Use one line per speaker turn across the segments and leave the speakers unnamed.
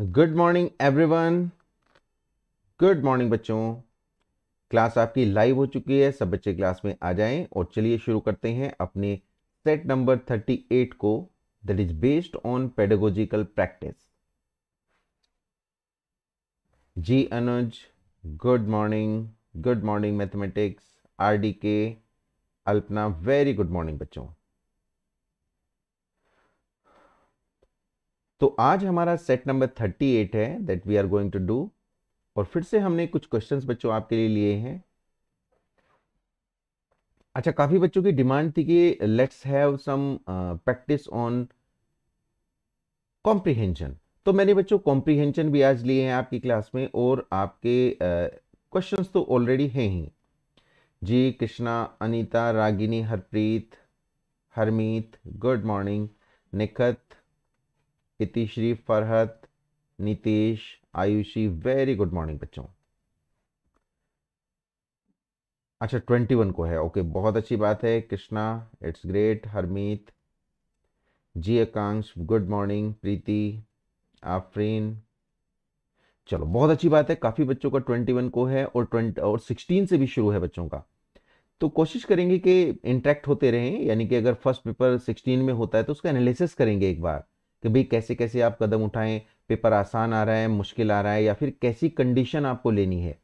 Good morning everyone good morning बच्चों class आपकी live हो चुकी है सब बच्चे क्लास में आ जाएं और चलिए शुरू करते हैं अपने सेट नंबर 38 को that is based on pedagogical practice जी Anuj good morning good morning mathematics R D K Alpana very good morning बच्चों तो आज हमारा सेट नंबर 38 है that we are going to do और फिर से हमने कुछ क्वेश्चंस बच्चों आपके लिए लिए हैं अच्छा काफ़ी बच्चों की डिमांड थी कि let's have some practice on comprehension तो मैंने बच्चों कॉम्प्रिहेंशन भी आज लिए हैं आपकी क्लास में और आपके क्वेश्चंस uh, तो ऑलरेडी हैं ही जी Krishna Anita Ragini Harpreet Harmeet good morning Nikhat Itishree Farhat Nitesh Ayushi very good morning बच्चों अच्छा ट्वेंटी वन को है ओके बहुत अच्छी बात है Krishna it's great Harmeet ji Akanksh good morning Preeti Afreen चलो बहुत अच्छी बात है काफ़ी बच्चों का ट्वेंटी वन को है और ट्वेंटी और सिक्सटीन से भी शुरू है बच्चों का तो कोशिश करेंगे कि इंटरेक्ट होते रहें यानी कि अगर फर्स्ट पेपर सिक्सटीन में होता है तो उसका एनालिसिस करेंगे एक बार कि भाई कैसे कैसे आप कदम उठाएं पेपर आसान आ रहा है मुश्किल आ रहा है या फिर कैसी कंडीशन आपको लेनी है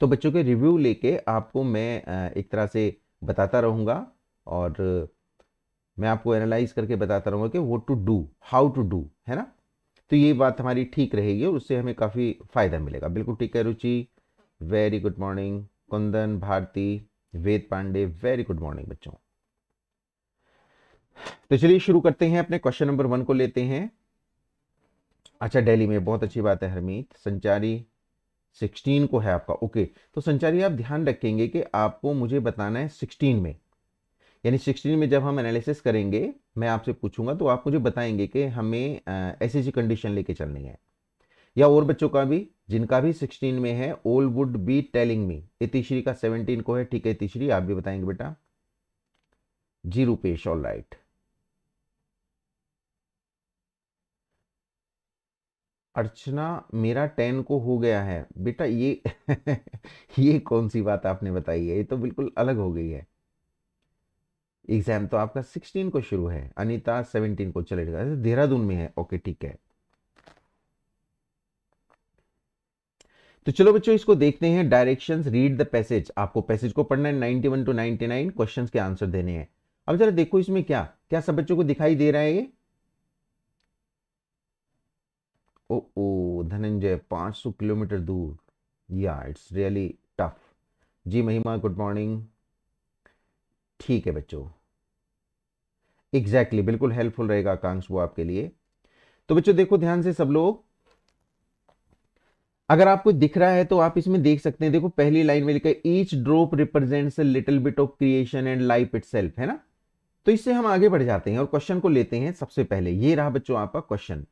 तो बच्चों के रिव्यू लेके आपको मैं एक तरह से बताता रहूँगा और मैं आपको एनालाइज करके बताता रहूँगा कि what to do how to do है ना तो ये बात हमारी ठीक रहेगी और उससे हमें काफ़ी फ़ायदा मिलेगा बिल्कुल ठीक है Ruchi very good morning Kundan Bharti Ved Pandey very good morning बच्चों तो चलिए शुरू करते हैं अपने क्वेश्चन नंबर वन को लेते हैं अच्छा दिल्ली में बहुत अच्छी बात है हरमीत संचारी सिक्सटीन को है आपका ओके तो संचारी आप ध्यान रखेंगे कि आपको मुझे बताना है सिक्सटीन में यानी सिक्सटीन में जब हम एनालिसिस करेंगे मैं आपसे पूछूंगा तो आप मुझे बताएंगे कि हमें ऐसी ऐसी कंडीशन लेके चलनी है या और बच्चों का भी जिनका भी सिक्सटीन में है all would be telling me Itishree का सेवनटीन को है ठीक है इतिश्री आप भी बताएंगे बेटा जी Rupesh all right right. Archana मेरा टेन को हो गया है बेटा ये ये कौन सी बात आपने बताई है ये तो बिल्कुल अलग हो गई है एग्जाम तो आपका सिक्सटीन को शुरू है अनिता सेवनटीन को चलेगा देहरादून में है ओके ठीक है तो चलो बच्चों इसको देखते हैं डायरेक्शंस रीड द पैसेज आपको पैसेज को पढ़ना है 91 टू 99 क्वेश्चंस के आंसर देने हैं अब जरा देखो इसमें क्या क्या सब बच्चों को दिखाई दे रहा है ये ओ धनंजय 500 किलोमीटर दूर या इट्स रियली टफ जी महिमा गुड मॉर्निंग ठीक है बच्चों एग्जैक्टली exactly, बिल्कुल हेल्पफुल रहेगा आकांक्ष वो आपके लिए तो बच्चों देखो ध्यान से सब लोग अगर आपको दिख रहा है तो आप इसमें देख सकते हैं देखो पहली लाइन में लिखा है each drop represents little bit of creation and life it है ना तो इससे हम आगे बढ़ जाते हैं और क्वेश्चन को लेते हैं सबसे पहले ये रहा बच्चों आपका क्वेश्चन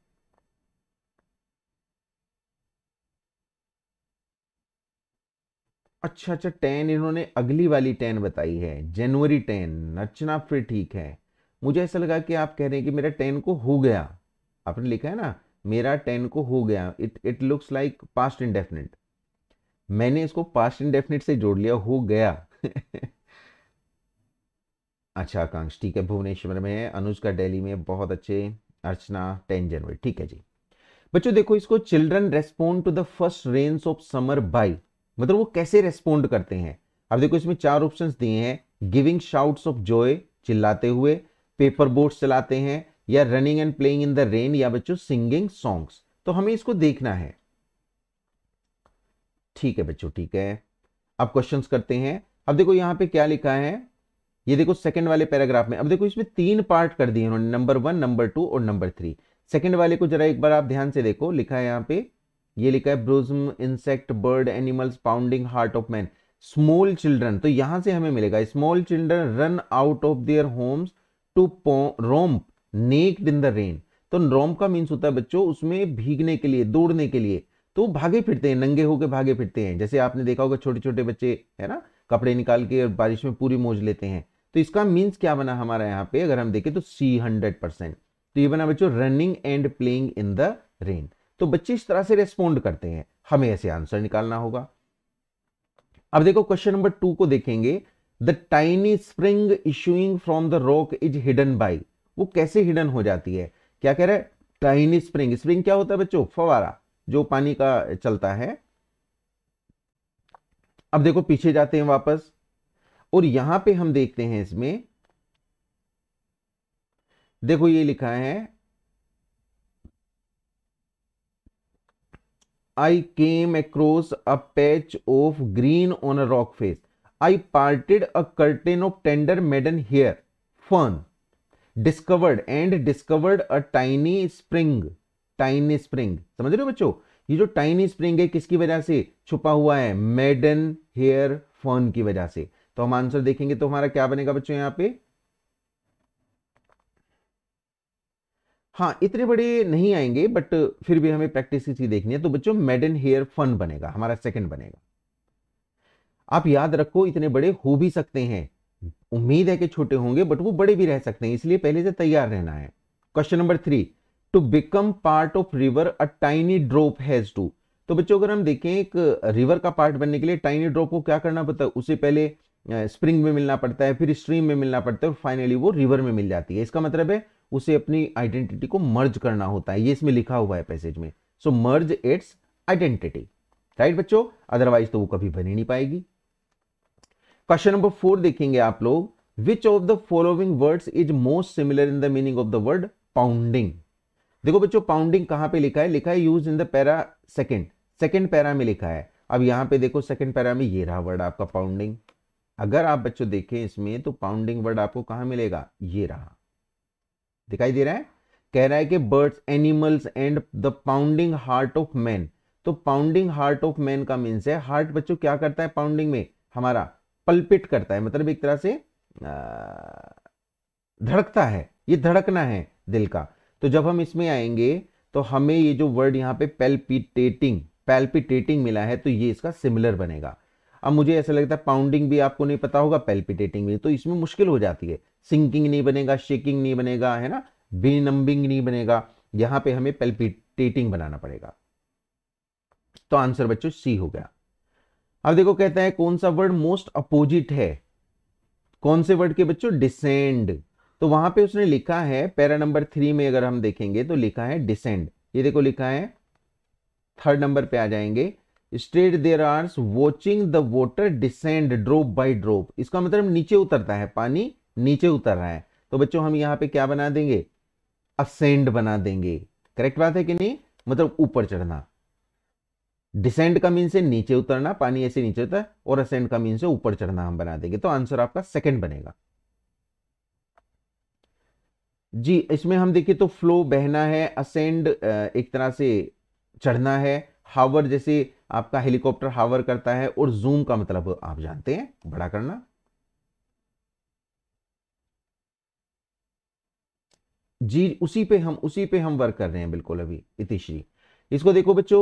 अच्छा अच्छा टेन इन्होंने अगली वाली टेन बताई है जनवरी टेन अर्चना फिर ठीक है मुझे ऐसा लगा कि आप कह रहे हैं कि मेरा टेन को हो गया आपने लिखा है ना मेरा टेन को हो गया it it looks like past indefinite मैंने इसको पास्ट इंडेफिनिट से जोड़ लिया हो गया अच्छा आकांक्ष ठीक है भुवनेश्वर में अनुज का डेली में बहुत अच्छे अर्चना टेन जनवरी ठीक है जी बच्चों देखो इसको children respond to the first rains of summer by मतलब वो कैसे रेस्पोंड करते हैं अब देखो इसमें चार ऑप्शन दिए हैं गिविंग शाउट्स ऑफ जॉय चिल्लाते हुए पेपर बोट्स चलाते हैं या running and playing in the rain या बच्चों सिंगिंग सॉन्ग्स तो हमें इसको देखना है ठीक है बच्चों ठीक है अब क्वेश्चन करते हैं अब देखो यहां पे क्या लिखा है ये देखो सेकंड वाले पैराग्राफ में अब देखो इसमें तीन पार्ट कर दिए उन्होंने नंबर वन नंबर टू और नंबर थ्री सेकंड वाले को जरा एक बार आप ध्यान से देखो लिखा है यहां पे ये लिखा है brooms insect bird animals pounding heart of man small children तो यहां से हमें मिलेगा small children run out of their homes to romp naked in the rain तो रोम्प का मीन्स होता है बच्चों उसमें भीगने के लिए दौड़ने के लिए तो भागे फिरते हैं नंगे होके भागे फिरते हैं जैसे आपने देखा होगा छोटे छोटे बच्चे है ना कपड़े निकाल के और बारिश में पूरी मोज लेते हैं तो इसका मीन्स क्या बना हमारा यहाँ पे अगर हम देखें तो सी हंड्रेड परसेंट तो ये बना बच्चों running and playing in the rain तो बच्चे इस तरह से रेस्पॉन्ड करते हैं हमें ऐसे आंसर निकालना होगा अब देखो क्वेश्चन नंबर टू को देखेंगे the tiny spring issuing from the rock is hidden by वो कैसे हिडन हो जाती है क्या कह रहे हैं टाइनी स्प्रिंग स्प्रिंग क्या होता है बच्चों फवारा जो पानी का चलता है अब देखो पीछे जाते हैं वापस और यहां पे हम देखते हैं इसमें देखो ये लिखा है I came across a patch of green on a rock face I parted a curtain of tender maiden hair fern discovered and discovered a tiny spring tiny spring समझ रहे हो बच्चों ये जो टाइनी स्प्रिंग है किसकी वजह से छुपा हुआ है मेडन हेयर फन की वजह से तो हम आंसर देखेंगे तो हमारा क्या बनेगा बच्चों यहाँ पे हाँ इतने बड़े नहीं आएंगे बट फिर भी हमें प्रैक्टिस चीज देखनी है तो बच्चों मेडन हेयर फन बनेगा हमारा सेकंड बनेगा आप याद रखो इतने बड़े हो भी सकते हैं उम्मीद है कि छोटे होंगे बट वो बड़े भी रह सकते हैं इसलिए पहले से तैयार रहना है question number three to become part of river a tiny drop has to तो बच्चों अगर हम देखें एक रिवर का पार्ट बनने के लिए टाइनी ड्रॉप को क्या करना पड़ता है उसे पहले स्प्रिंग में मिलना पड़ता है फिर स्ट्रीम में मिलना पड़ता है और फाइनली वो रिवर में मिल जाती है इसका मतलब है उसे अपनी आइडेंटिटी को मर्ज करना होता है ये इसमें लिखा हुआ है पैसेज में so merge its identity right बच्चों अदरवाइज तो वो कभी बनी नहीं पाएगी क्वेश्चन नंबर फोर देखेंगे आप लोग which of the following words is most similar in the meaning of the word pounding देखो बच्चों पाउंडिंग कहां पे लिखा है लिखा है use in the para second second para में लिखा है अब यहां पे देखो सेकेंड पैरा में ये रहा वर्ड आपका पाउंडिंग अगर आप बच्चों देखें इसमें तो पाउंडिंग वर्ड आपको कहां मिलेगा ये रहा दिखाई दे रहा है कह रहा है कि birds animals and the pounding heart of man तो पाउंडिंग हार्ट ऑफ मैन का मीन्स है हार्ट बच्चों क्या करता है पाउंडिंग में हमारा पल्पिट करता है मतलब एक तरह से धड़कता है ये धड़कना है दिल का तो जब हम इसमें आएंगे तो हमें ये जो वर्ड यहाँ पे पेल्पिटेटिंग पेल्पिटेटिंग मिला है तो ये इसका सिमिलर बनेगा अब मुझे ऐसा लगता है पाउंडिंग भी आपको नहीं पता होगा पेल्पिटेटिंग भी तो इसमें मुश्किल हो जाती है सिंकिंग नहीं बनेगा शेकिंग नहीं बनेगा है ना बेनम्बिंग नहीं बनेगा यहां पे हमें पेल्पिटेटिंग बनाना पड़ेगा तो आंसर बच्चों सी हो गया अब देखो कहता है कौन सा वर्ड मोस्ट अपोजिट है कौन से वर्ड के बच्चों डिसेंड तो वहां पे उसने लिखा है पैरा नंबर थ्री में अगर हम देखेंगे तो लिखा है डिसेंड ये देखो लिखा है थर्ड नंबर पे आ जाएंगे stayed there hours watching the water descend drop by drop इसका मतलब नीचे उतरता है पानी नीचे उतर रहा है तो बच्चों हम यहां पे क्या बना देंगे असेंड बना देंगे करेक्ट बात है कि नहीं मतलब ऊपर चढ़ना डिसेंड का मीन से नीचे उतरना पानी ऐसे नीचे उतर और असेंड का मीन से ऊपर चढ़ना हम बना देंगे तो आंसर आपका सेकेंड बनेगा जी इसमें हम देखिए तो फ्लो बहना है असेंड एक तरह से चढ़ना है हावर जैसे आपका हेलीकॉप्टर हावर करता है और जूम का मतलब आप जानते हैं बड़ा करना जी उसी पे हम उसी पे हम वर्क कर रहे हैं बिल्कुल अभी इतिश्री इसको देखो बच्चों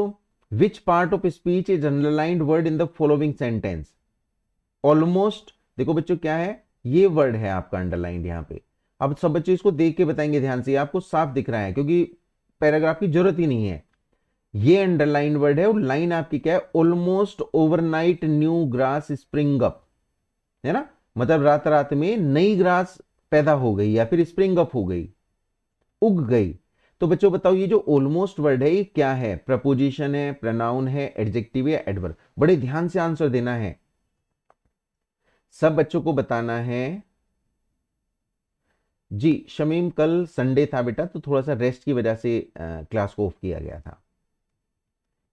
which part of speech is underlined word in the following sentence almost देखो बच्चों क्या है ये वर्ड है आपका अंडरलाइंड यहां पे अब सब बच्चे इसको देख के बताएंगे ध्यान से आपको साफ दिख रहा है क्योंकि पैराग्राफ की जरूरत ही नहीं है ये अंडरलाइन वर्ड है और लाइन आपकी क्या है almost overnight new grass spring up है ना मतलब रात रात में नई ग्रास पैदा हो गई या फिर स्प्रिंग अप हो गई उग गई तो बच्चों बताओ ये जो ऑलमोस्ट वर्ड है ये क्या है प्रपोजिशन है प्रनाउन है एडजेक्टिव या एडवर्ब बड़े ध्यान से आंसर देना है सब बच्चों को बताना है जी शमीम कल संडे था बेटा तो थोड़ा सा रेस्ट की वजह से आ, क्लास को ऑफ किया गया था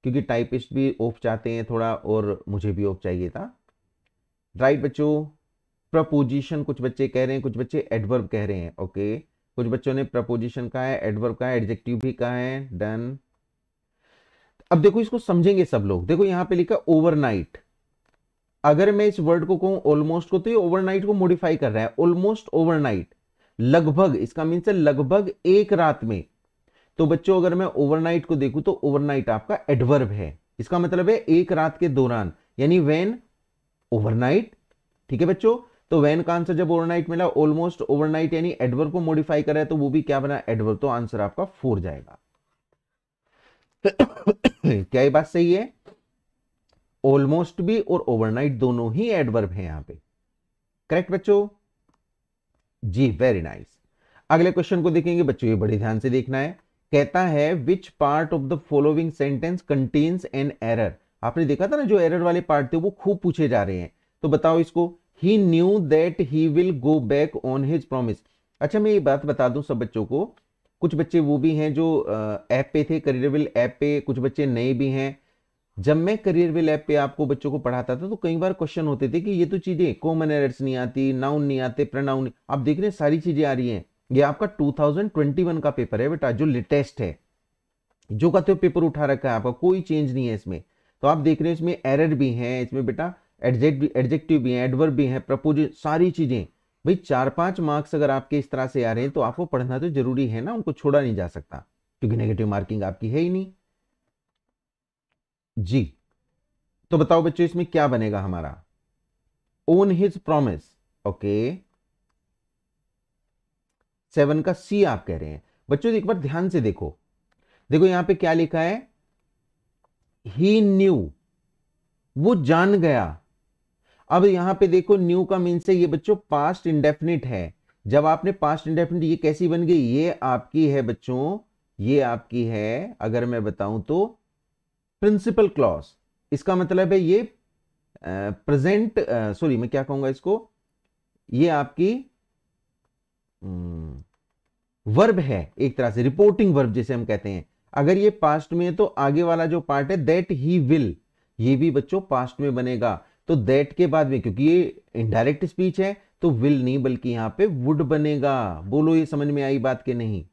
क्योंकि टाइपिस्ट भी ऑफ चाहते हैं थोड़ा और मुझे भी ऑफ चाहिए था राइट बच्चों प्रपोजिशन कुछ बच्चे कह रहे हैं कुछ बच्चे एडवर्ब कह रहे हैं ओके कुछ बच्चों ने प्रपोजिशन कहा है एडवर्ब कहा है एडजेक्टिव भी कहा है डन अब देखो इसको समझेंगे सब लोग देखो यहां पे लिखा ओवरनाइट अगर मैं इस वर्ड को कहूं ऑलमोस्ट को तो ये ओवरनाइट को मॉडिफाई कर रहा है ऑलमोस्ट ओवरनाइट लगभग इसका मीन्स है लगभग एक रात में तो बच्चों अगर मैं ओवरनाइट को देखूं तो ओवरनाइट आपका एडवर्ब है इसका मतलब है एक रात के दौरान यानी वेन ओवरनाइट ठीक है बच्चों तो वेन का आंसर जब ओवरनाइट मिला ऑलमोस्ट ओवरनाइट यानी एडवर्ब को मॉडिफाई करा है तो वो भी क्या बना एडवर्ब तो आंसर आपका फोर जाएगा क्या ये बात सही है ऑलमोस्ट भी और ओवरनाइट दोनों ही एडवर्ब है यहां पर करेक्ट बच्चो जी वेरी नाइस अगले क्वेश्चन को देखेंगे बच्चों ये बड़े ध्यान से देखना है कहता है which part of the following sentence contains an error आपने देखा था ना जो एरर वाले पार्ट थे वो खूब पूछे जा रहे हैं तो बताओ इसको he knew that he will go back on his promise अच्छा मैं ये बात बता दूं सब बच्चों को कुछ बच्चे वो भी हैं जो ऐप पे थे करियर विल ऐप पे कुछ बच्चे नए भी हैं जब मैं करियर विल ऐप पे आपको बच्चों को पढ़ाता था तो कई बार क्वेश्चन होते थे कि ये तो चीज़ें कॉमन एरर्स नहीं आती नाउन नहीं आते प्रनाउन आप देख रहे हैं सारी चीज़ें आ रही हैं ये आपका 2021 का पेपर है बेटा जो लेटेस्ट है जो कहते हो पेपर उठा रखा है आपका कोई चेंज नहीं है इसमें तो आप देख रहे हो इसमें एरर भी हैं इसमें बेटा एडजेक्टिव भी हैं एडवर्ब भी हैं प्रपोज सारी चीज़ें भाई चार पांच मार्क्स अगर आपके इस तरह से आ रहे हैं तो आपको पढ़ना तो जरूरी है ना उनको छोड़ा नहीं जा सकता क्योंकि नेगेटिव मार्किंग आपकी है ही नहीं जी तो बताओ बच्चों इसमें क्या बनेगा हमारा on his promise okay seven का सी आप कह रहे हैं बच्चों एक बार ध्यान से देखो देखो यहां पे क्या लिखा है ही न्यू वो जान गया अब यहां पे देखो न्यू का मीन से ये बच्चों पास्ट इंडेफिनिट है जब आपने पास्ट इंडेफिनिट ये कैसी बन गई ये आपकी है बच्चों ये आपकी है अगर मैं बताऊं तो प्रिंसिपल क्लॉज इसका मतलब है ये प्रेजेंट सॉरी मैं क्या कहूंगा इसको ये आपकी हम्म। वर्ब है एक तरह से रिपोर्टिंग वर्ब जिसे हम कहते हैं अगर ये पास्ट में है तो आगे वाला जो पार्ट है दैट ही विल ये भी बच्चों पास्ट में बनेगा तो दैट के बाद में क्योंकि ये इनडायरेक्ट स्पीच है तो विल नहीं बल्कि यहां पे वुड बनेगा बोलो ये समझ में आई बात के नहीं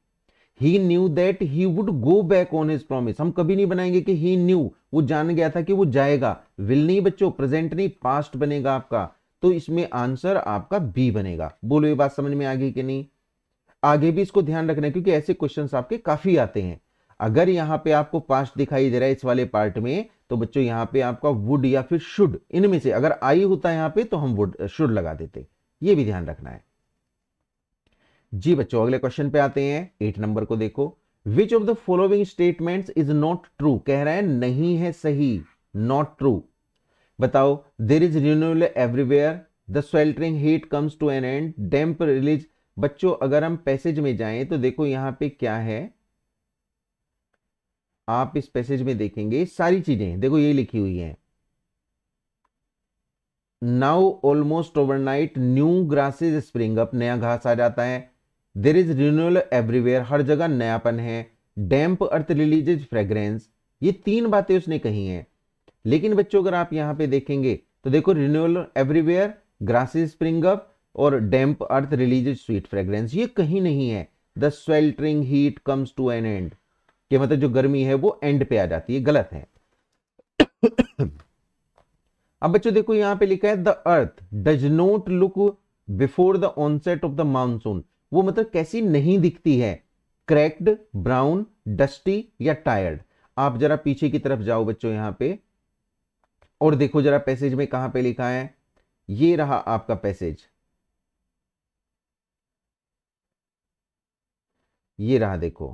he knew that he would go back on his promise हम कभी नहीं बनाएंगे कि ही न्यू वो जान गया था कि वो जाएगा विल नहीं बच्चों प्रेजेंट नहीं पास्ट बनेगा आपका तो इसमें आंसर आपका बी बनेगा बोलो ये बात समझ में आ गई कि नहीं आगे भी इसको ध्यान रखना क्योंकि ऐसे क्वेश्चन आपके काफी आते हैं अगर यहां पे आपको पास्ट दिखाई दे रहा है इस वाले पार्ट में तो बच्चों यहां पे आपका वुड या फिर शुड इनमें से अगर आई होता है यहां पे तो हम वुड शुड लगा देते ये भी ध्यान रखना है जी बच्चों अगले क्वेश्चन पे आते हैं एट नंबर को देखो which of the following statement is not true कह रहे हैं नहीं है सही नॉट ट्रू बताओ there is renewal everywhere the sweltering heat comes to an end damp release बच्चों अगर हम पैसेज में जाएं तो देखो यहां पे क्या है आप इस पैसेज में देखेंगे सारी चीजें देखो ये लिखी हुई है now almost overnight new grasses spring up नया घास आ जाता है देर इज रिन्यूअल एवरीवेयर हर जगह नयापन है डैम्प अर्थ रिलीज फ्रेग्रेंस ये तीन बातें उसने कही हैं लेकिन बच्चों अगर आप यहाँ पे देखेंगे तो देखो renewal everywhere grasses spring up और damp earth release sweet fragrance ये कहीं नहीं है the sweltering heat comes to an end के मतलब जो गर्मी है वो एंड पे आ जाती है गलत है अब बच्चों देखो यहाँ पे लिखा है the earth does not look before the onset of the monsoon वो मतलब कैसी नहीं दिखती है क्रैक्ड ब्राउन डस्टी या टायर्ड आप जरा पीछे की तरफ जाओ बच्चों यहाँ पे और देखो जरा पैसेज में कहां पे लिखा है ये रहा आपका पैसेज ये रहा देखो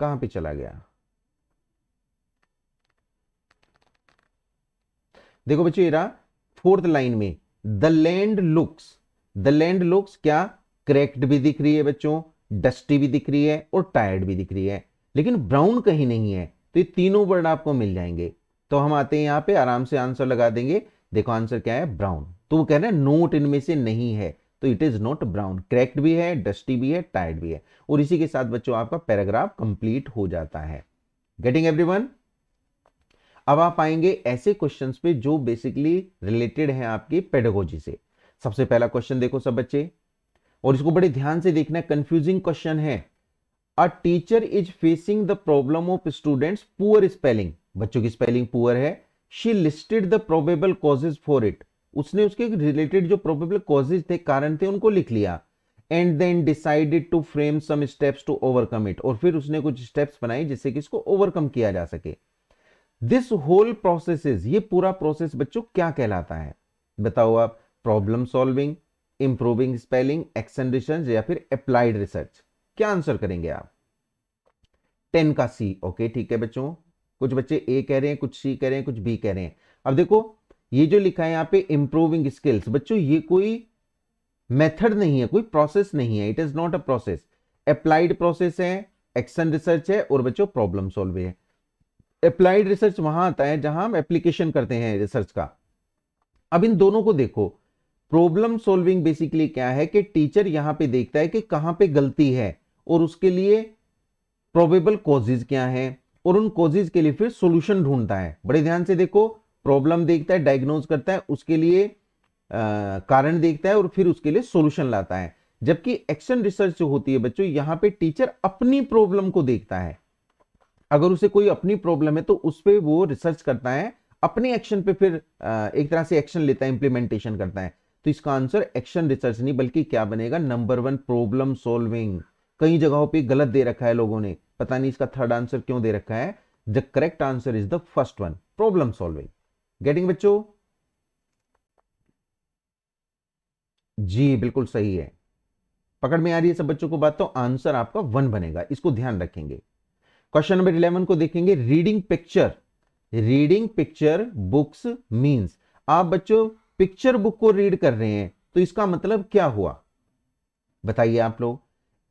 कहां पे चला गया देखो बच्चों ये रहा फोर्थ लाइन में the land looks the land looks क्या क्रैक्ड भी दिख रही है बच्चों डस्टी भी दिख रही है और टायर्ड भी दिख रही है लेकिन ब्राउन कहीं नहीं है तो ये तीनों वर्ड आपको मिल जाएंगे तो हम आते हैं यहां पे आराम से आंसर लगा देंगे देखो आंसर क्या है ब्राउन तो वो कह रहे हैं नोट इनमें से नहीं है तो it is not brown cracked भी है डस्टी भी है टायर्ड भी है और इसी के साथ बच्चों आपका पैराग्राफ कंप्लीट हो जाता है गेटिंग एवरी अब आप आएंगे ऐसे क्वेश्चन पे जो बेसिकली रिलेटेड है आपकी पेडोगोजी से सबसे पहला क्वेश्चन देखो सब बच्चे और इसको बड़े ध्यान से देखना कंफ्यूजिंग क्वेश्चन है a teacher is facing the problem of students poor spelling बच्चों की स्पेलिंग पुअर है she listed the probable causes for it उसने उसके रिलेटेड जो प्रोबेबल कॉजेज थे कारण थे उनको लिख लिया and then decided to frame some steps to overcome it और फिर उसने कुछ स्टेप्स बनाई जिससे कि इसको ओवरकम किया जा सके दिस होल प्रोसेस ये पूरा प्रोसेस बच्चों क्या कहलाता है बताओ आप problem solving improving spelling action या फिर अप्लाइड रिसर्च क्या आंसर करेंगे आप टेन का सी ओके ठीक है बच्चों कुछ बच्चे ए कह रहे हैं कुछ सी कह रहे हैं कुछ बी कह रहे हैं अब देखो ये जो लिखा है यहां पे इंप्रूविंग स्किल्स बच्चों ये कोई मेथड नहीं है कोई प्रोसेस नहीं है it is not a process applied process है एक्शन रिसर्च है और बच्चों प्रॉब्लम सोल्व है अप्लाइड रिसर्च वहां आता है जहां हम एप्लीकेशन करते हैं रिसर्च का अब इन दोनों को देखो प्रॉब्लम सोल्विंग बेसिकली क्या है कि टीचर यहां पे देखता है कि कहां पे गलती है और उसके लिए प्रोबेबल कॉजेज क्या हैं और उन कॉजेज के लिए फिर सोल्यूशन ढूंढता है बड़े ध्यान से देखो प्रॉब्लम देखता है डायग्नोज करता है उसके लिए आ, कारण देखता है और फिर उसके लिए सोल्यूशन लाता है जबकि एक्शन रिसर्च जो होती है बच्चों यहां पे टीचर अपनी प्रॉब्लम को देखता है अगर उसे कोई अपनी प्रॉब्लम है तो उस पर वो रिसर्च करता है अपने एक्शन पे फिर आ, एक तरह से एक्शन लेता है इंप्लीमेंटेशन करता है तो इसका आंसर एक्शन रिसर्च नहीं बल्कि क्या बनेगा नंबर वन प्रॉब्लम सोल्विंग कई जगहों पे गलत दे रखा है लोगों ने पता नहीं इसका थर्ड आंसर क्यों दे रखा है the correct answer is the first one problem solving getting बच्चों जी बिल्कुल सही है पकड़ में आ रही है सब बच्चों को बात तो आंसर आपका वन बनेगा इसको ध्यान रखेंगे क्वेश्चन नंबर इलेवन को देखेंगे reading picture reading picture books means आप बच्चों पिक्चर बुक को रीड कर रहे हैं तो इसका मतलब क्या हुआ बताइए आप लोग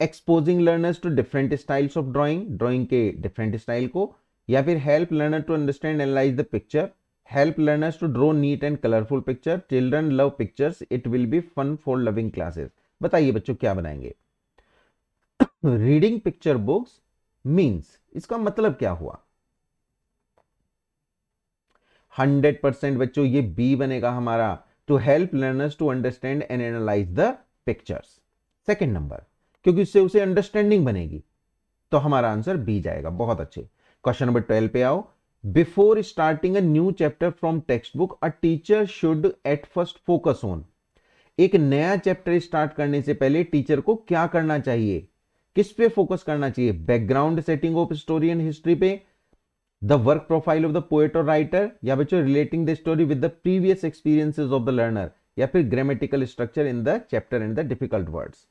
exposing learners to different styles of drawing drawing के डिफरेंट स्टाइल को या फिर help learner to understand analyse the picture help learners to draw neat and colourful picture children love pictures it will be fun for loving classes बताइए बच्चों क्या बनाएंगे reading picture books means इसका मतलब क्या हुआ 100 परसेंट बच्चों ये बी बनेगा हमारा to help learners to understand and analyse the pictures second number क्योंकि उससे उसे अंडरस्टैंडिंग बनेगी तो हमारा आंसर बी जाएगा बहुत अच्छे क्वेश्चन नंबर ट्वेल्व पे आओ before starting a new chapter from textbook a teacher should at first focus on एक नया चैप्टर स्टार्ट करने से पहले टीचर को क्या करना चाहिए किस पे फोकस करना चाहिए background setting of story and history पे the work profile of the poet और राइटर या बच्चों relating the story with the previous experiences of the learner या फिर grammatical structure in the chapter and the difficult words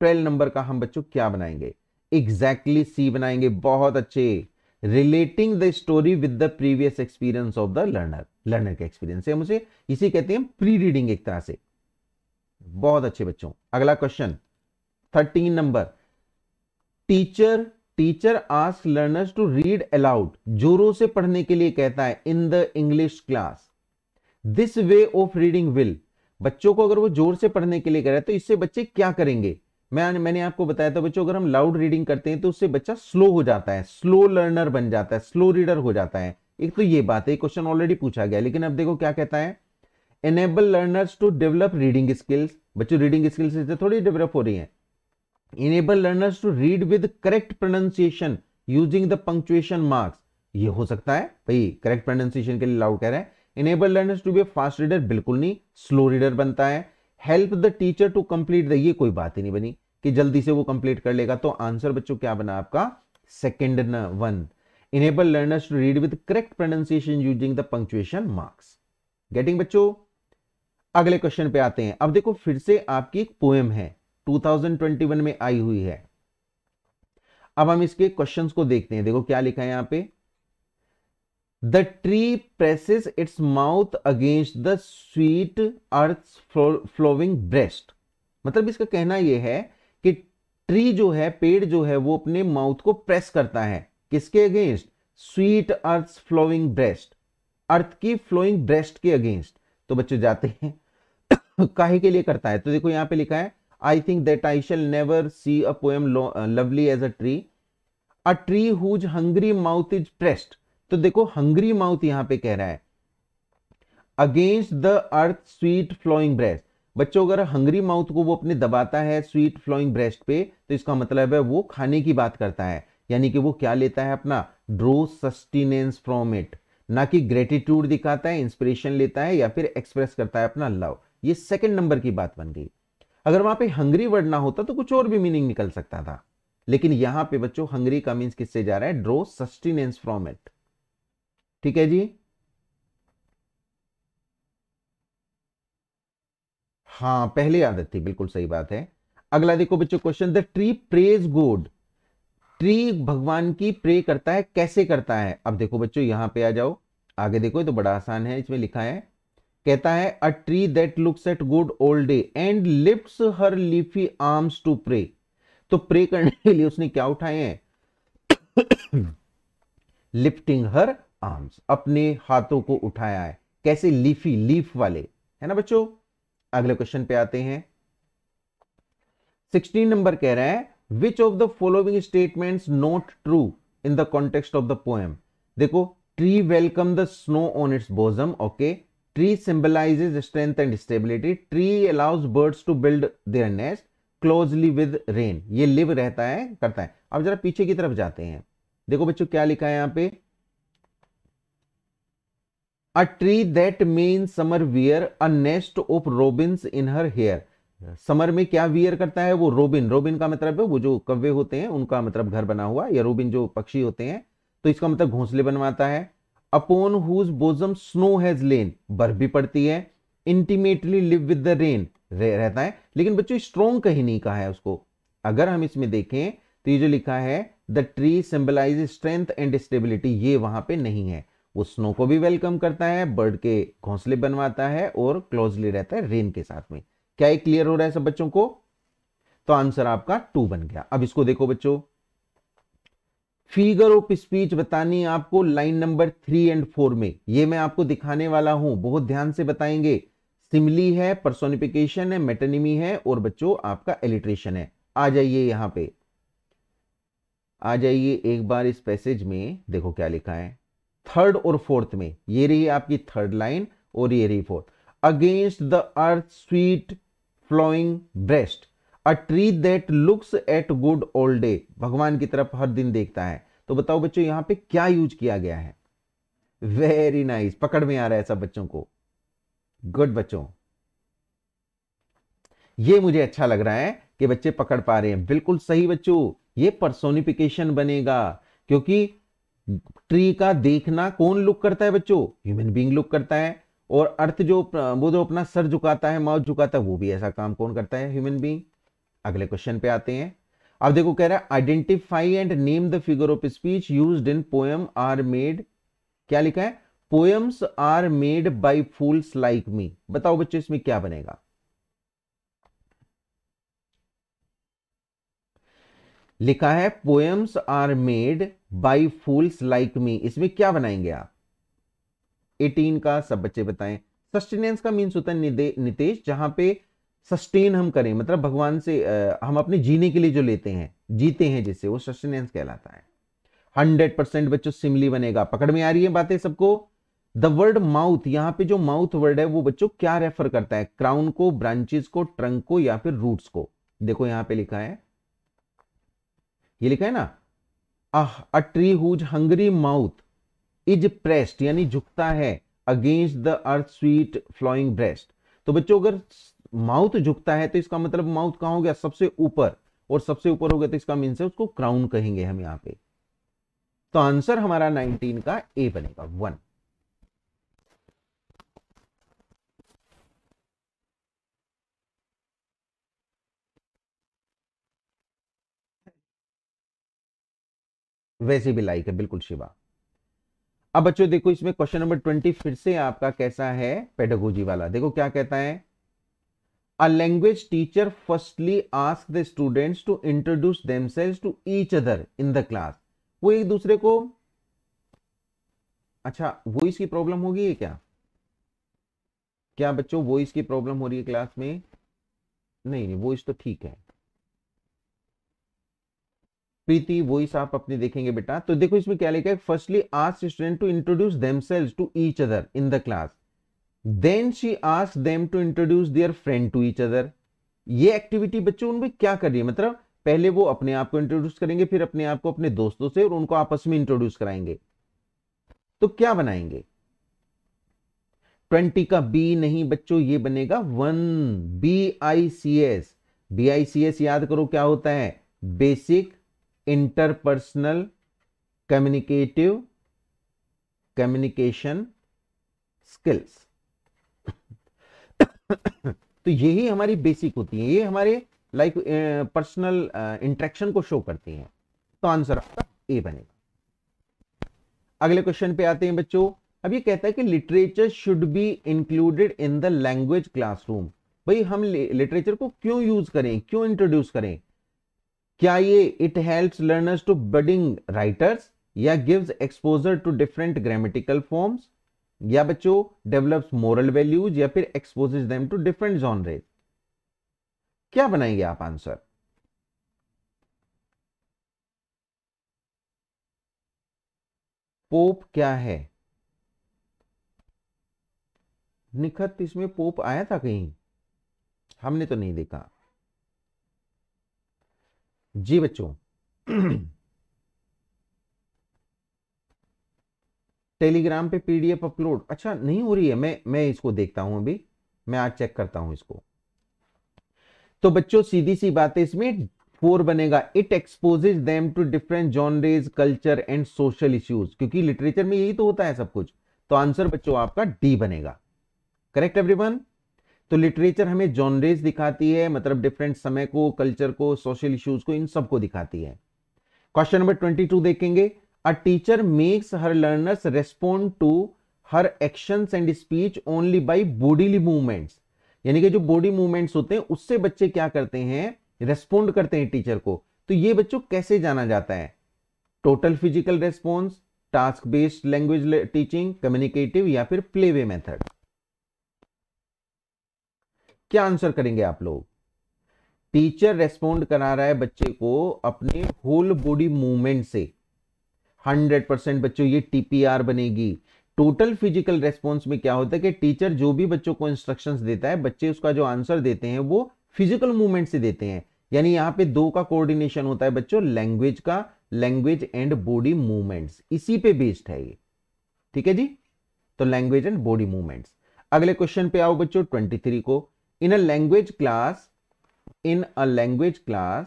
twelve number का हम बच्चों क्या बनाएंगे एग्जैक्टली exactly सी बनाएंगे बहुत अच्छे relating the story with the previous experience of the learner learner के एक्सपीरियंस है मुझे इसी कहते हैं प्री रीडिंग एक तरह से बहुत अच्छे बच्चों अगला question thirteen number teacher teacher ask learners to read aloud जोरों से पढ़ने के लिए कहता है in the English class this way of reading will बच्चों को अगर वो जोर से पढ़ने के लिए कह रहे हैं तो इससे बच्चे क्या करेंगे मैं मैंने आपको बताया था बच्चों अगर हम लाउड रीडिंग करते हैं तो उससे बच्चा स्लो हो जाता है स्लो लर्नर बन जाता है स्लो रीडर हो जाता है एक तो ये बात है क्वेश्चन ऑलरेडी पूछा गया लेकिन अब देखो क्या कहता है enable learners to develop reading skills बच्चों रीडिंग स्किल्स तो थोड़ी डेवलप हो रही है enable learners to read with correct pronunciation using the punctuation marks ये हो सकता है भाई करेक्ट प्रोनाउंसिएशन के लिए लाउड कह रहा है enable learners to be fast reader बिल्कुल नहीं स्लो रीडर बनता है help the teacher to complete the ये कोई बात ही नहीं बनी कि जल्दी से वो कंप्लीट कर लेगा तो आंसर बच्चों क्या बना आपका second one enable learners to read with correct pronunciation using the punctuation marks getting बच्चों अगले क्वेश्चन पे आते हैं अब देखो फिर से आपकी एक पोएम है 2021 में आई हुई है अब हम इसके क्वेश्चंस को देखते हैं देखो क्या लिखा है यहां पे the tree presses its mouth against the sweet earth flowing breast मतलब इसका कहना यह है कि ट्री जो है पेड़ जो है वो अपने माउथ को प्रेस करता है किसके against sweet earth flowing breast earth की फ्लोइंग ब्रेस्ट के अगेंस्ट तो बच्चे जाते हैं काहे के लिए करता है तो देखो यहां पे लिखा है I think that I shall never see a poem lovely as a tree a tree whose hungry mouth is pressed तो देखो हंग्री माउथ यहां पे कह रहा है against the earth sweet flowing breast बच्चों अगर हंग्री माउथ को वो अपने दबाता है स्वीट फ्लोइंग ब्रेस्ट पे तो इसका मतलब है वो खाने की बात करता है यानी कि वो क्या लेता है अपना ड्रो सस्टिनेंस फ्रॉम इट ना कि ग्रेटिट्यूड दिखाता है इंस्पिरेशन लेता है या फिर एक्सप्रेस करता है अपना लव ये सेकेंड नंबर की बात बन गई अगर वहां पे हंग्री वर्ड ना होता तो कुछ और भी मीनिंग निकल सकता था लेकिन यहां पे बच्चों हंग्री का मीन किससे जा रहा है ड्रो सस्टिनेंस फ्रॉम इट ठीक है जी हाँ पहले आदत थी बिल्कुल सही बात है अगला देखो बच्चों question the tree prays god tree भगवान की प्रे करता है कैसे करता है अब देखो बच्चों यहां पे आ जाओ आगे देखो तो बड़ा आसान है इसमें लिखा है कहता है a tree that looks at god all day and lifts her leafy arms to pray तो प्रे करने के लिए उसने क्या उठाए हैं लिफ्टिंग हर आर्म्स अपने हाथों को उठाया है कैसे लीफी लीफ वाले है ना बच्चों अगले क्वेश्चन पे आते हैं सिक्सटीन नंबर कह रहा है which of the following statement not true in the context of the poem देखो tree welcome the snow on its bosom okay tree symbolize strength and stability tree allows birds to build their nest closely with rain ये live रहता है करता है अब जरा पीछे की तरफ जाते हैं देखो बच्चों क्या लिखा है यहाँ पे a tree that means summer wear a nest of robins in her hair summer में क्या वियर करता है वो रोबिन रोबिन का मतलब है वो जो कव्वे होते हैं उनका मतलब घर बना हुआ या रोबिन जो पक्षी होते हैं तो इसका मतलब घोंसले बनवाता है upon whose bosom snow has lain बर्फ भी पड़ती है intimately live with the rain रहता है लेकिन बच्चों स्ट्रोंग कहीं नहीं कहा है उसको अगर हम इसमें देखें तो ये जो लिखा है the tree symbolize strength and stability ये वहां पे नहीं है वो स्नो को भी वेलकम करता है बर्ड के घोंसले बनवाता है और क्लोजली रहता है रेन के साथ में क्या ये क्लियर हो रहा है सब बच्चों को तो आंसर आपका टू बन गया अब इसको देखो बच्चों फिगर ऑफ स्पीच बतानी आपको line number three and four में ये मैं आपको दिखाने वाला हूं बहुत ध्यान से बताएंगे सिमली है पर्सोनिफिकेशन है मेटनिमी है और बच्चों आपका एलिट्रेशन है आ जाइए यहां पे आ जाइए एक बार इस पैसेज में देखो क्या लिखा है थर्ड और फोर्थ में ये रही आपकी थर्ड लाइन और ये रही fourth against the earth sweet flowing breast a tree that looks at god all day भगवान की तरफ हर दिन देखता है तो बताओ बच्चों यहां पे क्या यूज किया गया है वेरी नाइस nice. पकड़ में आ रहा है सब बच्चों को गुड बच्चों ये मुझे अच्छा लग रहा है कि बच्चे पकड़ पा रहे हैं बिल्कुल सही बच्चों ये परसोनिफिकेशन बनेगा क्योंकि ट्री का देखना कौन लुक करता है बच्चों ह्यूमन बींग लुक करता है और अर्थ जो वो जो अपना सर झुकाता है माउथ झुकाता है वो भी ऐसा काम कौन करता है ह्यूमन बींग अगले क्वेश्चन पे आते हैं अब देखो कह रहा है identify and name the figure of speech use in poem are made क्या लिखा है poems are made by fools like me बताओ बच्चों इसमें क्या बनेगा लिखा है poems are made by fools like me इसमें क्या बनाएंगे आप 18 का सब बच्चे बताएं सस्टेनेंस का मीन्स होता है नितेश जहां पे सस्टेन हम करें मतलब भगवान से आ, हम अपने जीने के लिए जो लेते हैं जीते हैं जिससे वो सस्टेनेंस कहलाता है हंड्रेड परसेंट बच्चों सिमली बनेगा पकड़ में आ रही है बातें सबको द वर्ड माउथ यहां पे जो माउथ वर्ड है वो बच्चों क्या रेफर करता है क्राउन को ब्रांचेस को ट्रंक को या फिर रूट्स को देखो यहां पे लिखा है ये लिखा है ना a tree whose hungry mouth is pressed यानी झुकता है against the earth sweet flowing breast तो बच्चों अगर माउथ झुकता है तो इसका मतलब माउथ कहा हो गया सबसे ऊपर और सबसे ऊपर हो गया तो इसका मीन उसको क्राउन कहेंगे हम यहां पे तो आंसर हमारा 19 का ए बनेगा वन वैसे भी लाइक है बिल्कुल शिवा अब बच्चों देखो इसमें क्वेश्चन नंबर ट्वेंटी फिर से आपका कैसा है पेडोगोजी वाला देखो क्या कहता है a language teacher firstly ask the students to introduce themselves to each other in the class वो एक दूसरे को अच्छा वो इसकी प्रॉब्लम होगी क्या क्या बच्चों वॉइस की प्रॉब्लम हो रही है क्लास में नहीं नहीं वॉइस तो ठीक है प्रीति वॉइस आप अपने देखेंगे बेटा तो देखो इसमें क्या लिखा है firstly ask student to introduce themselves to each other in the class then she ask them to introduce their friend to each other ये एक्टिविटी बच्चों उनमें क्या कर रही है मतलब पहले वो अपने आप को इंट्रोड्यूस करेंगे फिर अपने आप को अपने दोस्तों से और उनको आपस में इंट्रोड्यूस कराएंगे तो क्या बनाएंगे ट्वेंटी का बी नहीं बच्चों ये बनेगा one B I C S B I C S याद करो क्या होता है basic interpersonal communicative communication skills तो यही हमारी बेसिक होती है ये हमारे लाइक पर्सनल इंट्रैक्शन को शो करती हैं तो आंसर आपका ए बनेगा अगले क्वेश्चन पे आते हैं बच्चों अब ये कहता है कि literature should be included in the language classroom भाई हम लिटरेचर को क्यों यूज करें क्यों इंट्रोड्यूस करें क्या ये it helps learners to budding writers या gives exposure to different grammatical forms या बच्चों डेवलप्स मॉरल वैल्यूज या फिर exposes them to different genres क्या बनाएंगे आप आंसर पोप क्या है निखत इसमें पोप आया था कहीं हमने तो नहीं देखा जी बच्चों टेलीग्राम पे पीडीएफ अपलोड अच्छा नहीं हो रही है मैं मैं इसको देखता हूं अभी मैं आज चेक करता हूं इसको तो बच्चों सीधी सी बात है इसमें फोर बनेगा it exposes them to different genres culture and social issues क्योंकि लिटरेचर में यही तो होता है सब कुछ तो आंसर बच्चों आपका डी बनेगा करेक्ट एवरीवन तो लिटरेचर हमें जॉनरेज दिखाती है मतलब डिफरेंट समय को कल्चर को सोशल इश्यूज को इन सबको दिखाती है क्वेश्चन नंबर ट्वेंटी टू देखेंगे a teacher makes her learners respond to her action and speech only by bodily movements यानी कि जो बॉडी मूवमेंट्स होते हैं उससे बच्चे क्या करते हैं रेस्पोंड करते हैं टीचर को तो ये बच्चों कैसे जाना जाता है total physical response task based language teaching communicative या फिर प्लेवे मेथड क्या आंसर करेंगे आप लोग टीचर रेस्पोंड करा रहा है बच्चे को अपने होल बॉडी मूवमेंट से 100 परसेंट बच्चों ये टीपीआर बनेगी टोटल फिजिकल रेस्पॉन्स में क्या होता है कि टीचर जो भी बच्चों को इंस्ट्रक्शंस देता है बच्चे उसका जो आंसर देते हैं वो फिजिकल मूवमेंट से देते हैं यानी यहां पे दो का कोऑर्डिनेशन होता है बच्चों लैंग्वेज का लैंग्वेज एंड बॉडी मूवमेंट्स इसी पे बेस्ड है ये ठीक है जी तो लैंग्वेज एंड बॉडी मूवमेंट्स अगले क्वेश्चन पे आओ बच्चों 23 को in a language class in a language class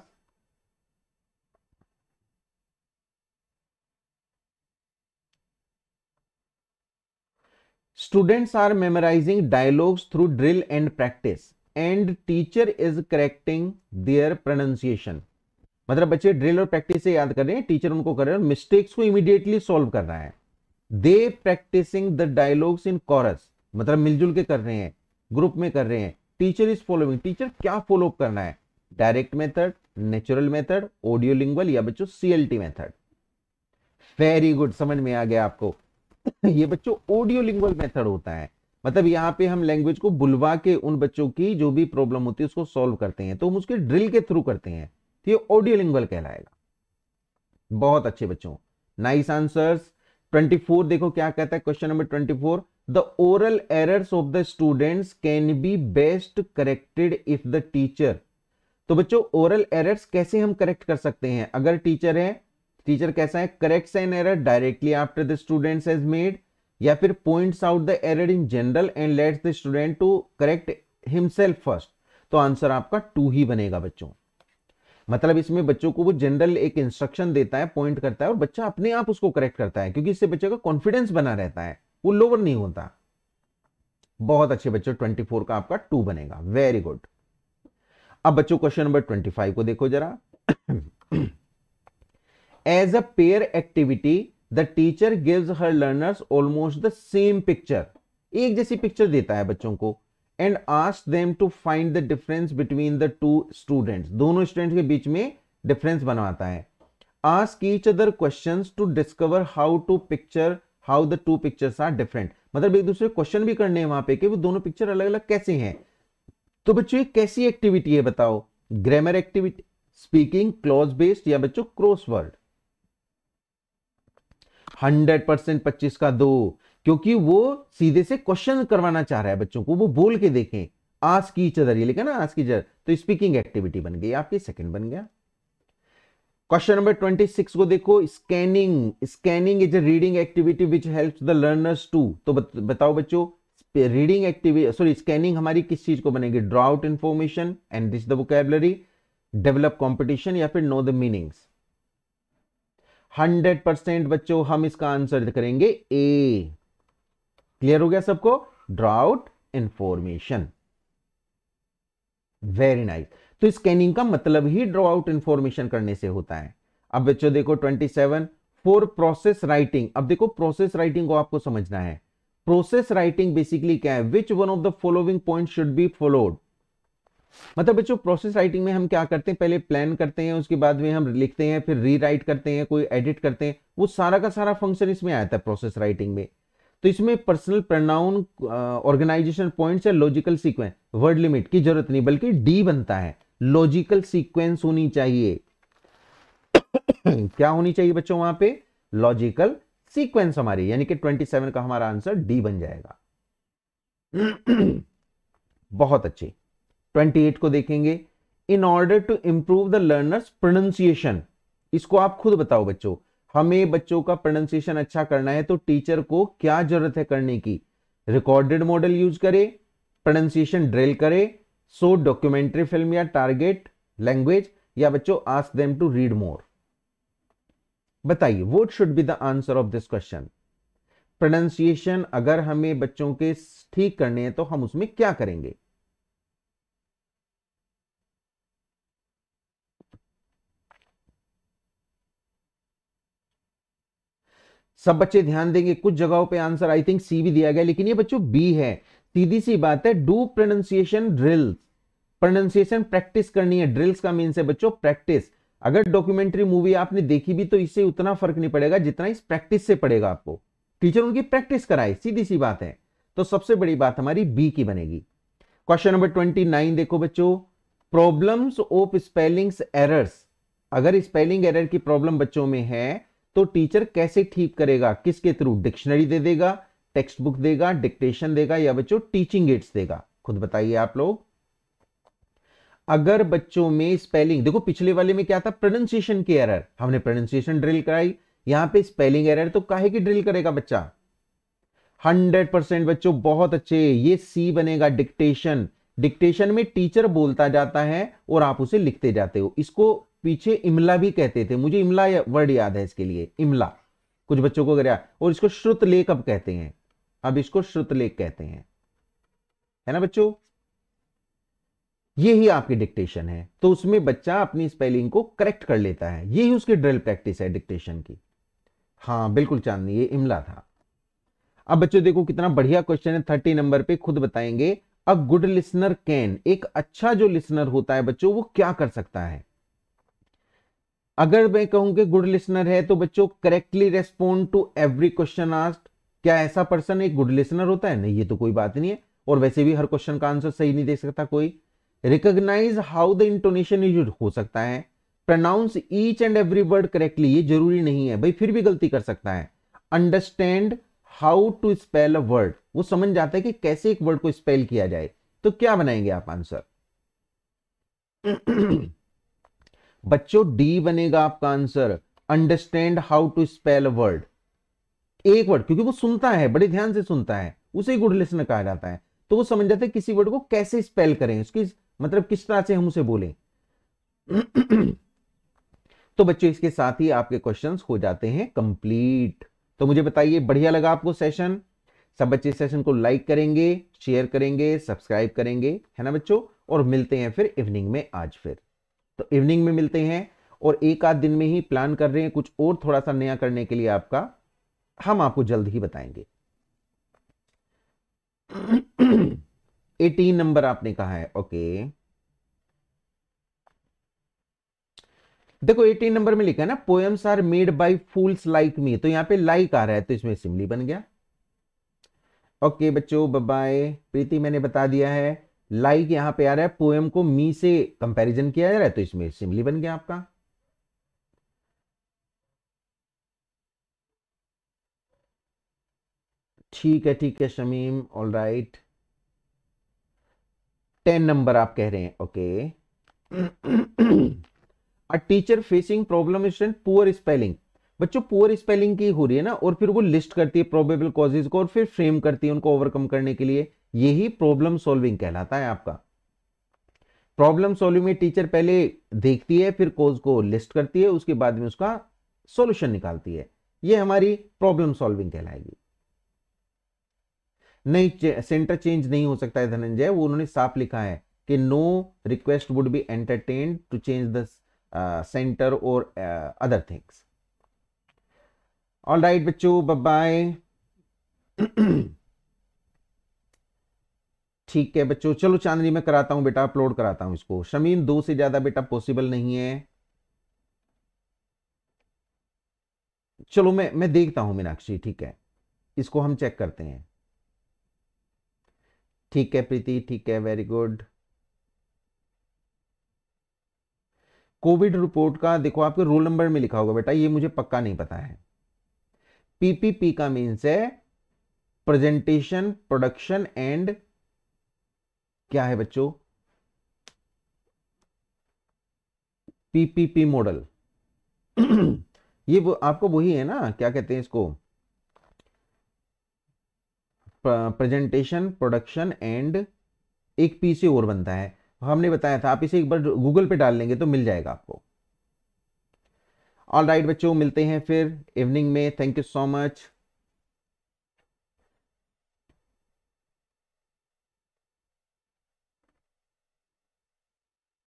students are memorizing dialogues through drill and practice and teacher is correcting their pronunciation मतलब बच्चे ड्रिल और प्रैक्टिस से याद कर रहे हैं टीचर उनको कर रहे हैं और मिस्टेक्स को इमीडिएटली सॉल्व कर रहा है they practising the dialogues in chorus मतलब मिलजुल के कर रहे हैं ग्रुप में कर रहे हैं टीचर इज फॉलोइंग टीचर क्या फॉलो करना है direct method natural method audio lingual या बच्चों सीएलटी मेथड वेरी गुड समझ में आ गया आपको ये बच्चों ऑडियो लिंगुअल मेथड होता है मतलब यहाँ पे हम लैंग्वेज को बुलवा के उन बच्चों की जो भी प्रॉब्लम होती है उसको सॉल्व करते हैं तो हम उसके ड्रिल के थ्रू करते हैं तो ये ऑडियो लिंगुअल कहलाएगा बहुत अच्छे बच्चों नाइस आंसर्स 24 देखो क्या कहता है question number 24 the oral errors of the students can be best corrected if the teacher तो बच्चों ओरल एरर्स कैसे हम करेक्ट कर सकते हैं अगर टीचर है टीचर कैसा है correct an error directly after the students has made या फिर points out the error in general and lets the student to correct himself first तो आंसर आपका टू ही बनेगा बच्चों मतलब इसमें बच्चों को वो जनरल एक इंस्ट्रक्शन देता है पॉइंट करता है और बच्चा अपने आप उसको करेक्ट करता है क्योंकि इससे बच्चे का कॉन्फिडेंस बना रहता है वो लोअर नहीं होता बहुत अच्छे बच्चों 24 का आपका टू बनेगा वेरी गुड अब बच्चों क्वेश्चन नंबर 25 को देखो जरा as a pair activity the teacher gives her learners almost the same picture एक जैसी पिक्चर देता है बच्चों को and ask them to find the difference between the two students दोनों स्टूडेंट्स के बीच में डिफरेंस बनवाता है ask each other questions to discover how two picture how the two pictures are different मतलब एक दूसरे क्वेश्चन भी करने हैं वहां पे कि वो दोनों पिक्चर अलग अलग कैसे हैं तो बच्चों ये कैसी एक्टिविटी है बताओ grammar activity speaking clause based या बच्चों क्रॉस वर्ड हंड्रेड परसेंट पच्चीस का दो क्योंकि वो सीधे से क्वेश्चन करवाना चाह रहा है बच्चों को वो बोल के देखें आज की चदर ये लिखा ना आज की चर तो स्पीकिंग एक्टिविटी बन गई आपकी सेकंड बन गया क्वेश्चन नंबर 26 को देखो scanning scanning is a reading activity which help the learners to तो बताओ बच्चों रीडिंग एक्टिविटी सॉरी स्कैनिंग हमारी किस चीज को बनेगी draw out information and rich the vocabulary develop competition या फिर know the meanings hundred percent बच्चों हम इसका आंसर करेंगे ए क्लियर हो गया सबको draw out information very nice तो स्कैनिंग का मतलब ही ड्रॉ आउट इन्फॉर्मेशन करने से होता है अब बच्चों देखो 27 फोर प्रोसेस राइटिंग अब देखो प्रोसेस राइटिंग को आपको समझना है प्रोसेस राइटिंग बेसिकली क्या है which one of the following point should be followed मतलब बच्चों प्रोसेस राइटिंग में हम क्या करते हैं पहले प्लान करते हैं उसके बाद में हम लिखते हैं फिर रीराइट करते हैं कोई एडिट करते हैं वो सारा का सारा फंक्शन इसमें आता है प्रोसेस राइटिंग में तो इसमें पर्सनल प्रनाउन ऑर्गेनाइजेशन पॉइंट्स या लॉजिकल सीक्वेंस वर्ड लिमिट की जरूरत नहीं बल्कि डी बनता है लॉजिकल सीक्वेंस होनी चाहिए क्या होनी चाहिए बच्चों वहां पे लॉजिकल सीक्वेंस हमारी यानी कि 27 का हमारा आंसर डी बन जाएगा बहुत अच्छे 28 को देखेंगे in order to improve the learners pronunciation इसको आप खुद बताओ बच्चों हमें बच्चों का प्रोनाउंसिएशन अच्छा करना है तो टीचर को क्या जरूरत है करने की रिकॉर्डेड मॉडल यूज करे प्रोनाउंसिएशन ड्रिल करे सो डॉक्यूमेंट्री फिल्म या टारगेट लैंग्वेज या बच्चों ask them to read more बताइए what should be the answer of this question pronunciation अगर हमें बच्चों के ठीक करने हैं तो हम उसमें क्या करेंगे सब बच्चे ध्यान देंगे कुछ जगहों पे आंसर आई थिंक सी भी दिया गया लेकिन ये बच्चों बी है सीधी सी बात है do pronunciation drills pronunciation practice करनी है ड्रिल्स का मीन से बच्चों प्रैक्टिस अगर डॉक्यूमेंट्री मूवी आपने देखी भी तो इससे उतना फर्क नहीं पड़ेगा जितना इस प्रैक्टिस से पड़ेगा आपको टीचर उनकी प्रैक्टिस कराए सीधी सी बात है तो सबसे बड़ी बात हमारी बी की बनेगी क्वेश्चन नंबर ट्वेंटी नाइन देखो बच्चों प्रॉब्लम्स ऑफ स्पेलिंग्स एरर्स अगर स्पेलिंग एरर की प्रॉब्लम बच्चों में है तो टीचर कैसे ठीक करेगा किसके थ्रू डिक्शनरी दे देगा टेक्स्ट बुक देगा डिक्टेशन देगा या बच्चों टीचिंग एड्स देगा खुद बताइए आप लोग अगर बच्चों में स्पेलिंग देखो पिछले वाले में क्या था प्रोनाउंसिएशन की एरर हमने प्रोनाउंसिएशन ड्रिल कराई यहां पे स्पेलिंग एरर तो काहे की ड्रिल करेगा बच्चा हंड्रेड परसेंट बच्चों बहुत अच्छे ये सी बनेगा डिक्टेशन डिक्टेशन में टीचर बोलता जाता है और आप उसे लिखते जाते हो इसको पीछे इमला भी कहते थे मुझे इमला वर्ड याद है इसके लिए इमला कुछ बच्चों को कर और इसको श्रुत लेखब कहते हैं अब इसको श्रुतलेख कहते हैं है ना बच्चों ये ही आपकी डिक्टेशन है तो उसमें बच्चा अपनी स्पेलिंग को करेक्ट कर लेता है यही उसकी ड्रिल प्रैक्टिस है डिक्टेशन की हाँ बिल्कुल चांदनी ये इमला था अब बच्चों देखो कितना बढ़िया क्वेश्चन है थर्टी नंबर पे खुद बताएंगे अ गुड लिसनर कैन एक अच्छा जो लिसनर होता है बच्चों वो क्या कर सकता है अगर मैं कहूं कि गुड लिसनर है तो बच्चों correctly respond to every question asked क्या ऐसा पर्सन एक गुड लिसनर होता है नहीं ये तो कोई बात नहीं है और वैसे भी हर क्वेश्चन का आंसर सही नहीं दे सकता कोई recognise how the intonation is हो सकता है pronounce each and every word correctly ये जरूरी नहीं है भाई फिर भी गलती कर सकता है understand how to spell a word वो समझ जाता है कि कैसे एक वर्ड को स्पेल किया जाए तो क्या बनाएंगे आप आंसर बच्चों डी बनेगा आपका answer understand how to spell a word एक वर्ड क्योंकि वो सुनता है बड़े ध्यान से सुनता है उसे गुड लिसनर कहा जाता है तो वो समझ जाता है किसी वर्ड को कैसे स्पेल करें उसकी मतलब किस तरह से हम उसे बोले तो बच्चों इसके साथ ही आपके क्वेश्चंस हो जाते हैं कंप्लीट तो मुझे बताइए बढ़िया लगा आपको सेशन सब बच्चे सेशन को लाइक करेंगे शेयर करेंगे सब्सक्राइब करेंगे है ना बच्चों और मिलते हैं फिर इवनिंग में आज फिर तो इवनिंग में मिलते हैं और एक आध दिन में ही प्लान कर रहे हैं कुछ और थोड़ा सा नया करने के लिए आपका हम आपको जल्द ही बताएंगे 18 नंबर आपने कहा है ओके देखो 18 नंबर में लिखा है ना poems are made by fools like me तो यहां पे लाइक आ रहा है तो इसमें सिमली बन गया ओके okay, बच्चों बाय प्रीति मैंने बता दिया है लाइक यहां पे आ रहा है पोएम को मी से कंपैरिजन किया जा रहा है तो इसमें सिमली बन गया आपका ठीक है ठीक है Shamim all right ten number आप कह रहे हैं okay a teacher facing problem student poor spelling बच्चों पुअर स्पेलिंग की हो रही है ना और फिर वो लिस्ट करती है प्रोबेबल कॉजेज को और फिर फ्रेम करती है उनको ओवरकम करने के लिए यही प्रॉब्लम सॉल्विंग कहलाता है आपका प्रॉब्लम सॉल्विंग में टीचर पहले देखती है फिर कोज को लिस्ट करती है उसके बाद में उसका सॉल्यूशन निकालती है ये हमारी प्रॉब्लम सॉल्विंग कहलाएगी नहीं सेंटर चेंज नहीं हो सकता है धनंजय वो उन्होंने साफ लिखा है कि no request would be entertain to change the centre और अदर थिंग्स ऑल राइट बच्चो बाय ठीक है बच्चों चलो चांदनी में कराता हूं बेटा अपलोड कराता हूं इसको शमीम दो से ज्यादा बेटा पॉसिबल नहीं है चलो मैं मैं देखता हूं मीनाक्षी ठीक है इसको हम चेक करते हैं ठीक है प्रीति ठीक है वेरी गुड कोविड रिपोर्ट का देखो आपके रोल नंबर में लिखा होगा बेटा ये मुझे पक्का नहीं पता है पीपीपी का मीन्स है प्रेजेंटेशन प्रोडक्शन एंड क्या है बच्चों पीपीपी मॉडल ये वो आपको वही है ना क्या कहते हैं इसको प्रेजेंटेशन प्रोडक्शन एंड एक पी से और बनता है हमने बताया था आप इसे एक बार गूगल पे डाल लेंगे तो मिल जाएगा आपको ऑल राइट right, बच्चों मिलते हैं फिर इवनिंग में थैंक यू सो मच